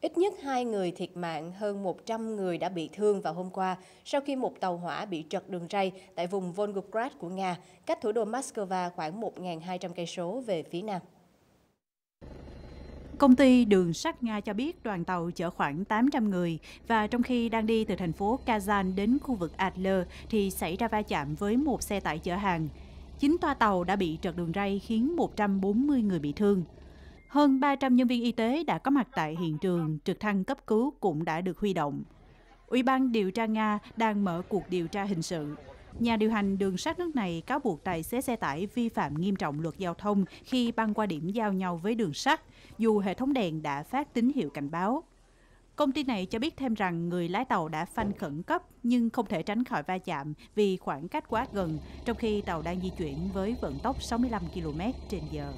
Ít nhất hai người thiệt mạng, hơn 100 người đã bị thương vào hôm qua sau khi một tàu hỏa bị trật đường ray tại vùng Volgograd của Nga, cách thủ đô Moscow khoảng 1.200 cây số về phía nam. Công ty đường sắt Nga cho biết đoàn tàu chở khoảng 800 người và trong khi đang đi từ thành phố Kazan đến khu vực Adler thì xảy ra va chạm với một xe tải chở hàng. Chính toa tàu đã bị trật đường ray khiến 140 người bị thương. Hơn 300 nhân viên y tế đã có mặt tại hiện trường, trực thăng cấp cứu cũng đã được huy động. Ủy ban điều tra Nga đang mở cuộc điều tra hình sự. Nhà điều hành đường sắt nước này cáo buộc tài xế xe tải vi phạm nghiêm trọng luật giao thông khi băng qua điểm giao nhau với đường sắt, dù hệ thống đèn đã phát tín hiệu cảnh báo. Công ty này cho biết thêm rằng người lái tàu đã phanh khẩn cấp nhưng không thể tránh khỏi va chạm vì khoảng cách quá gần, trong khi tàu đang di chuyển với vận tốc 65 km trên giờ.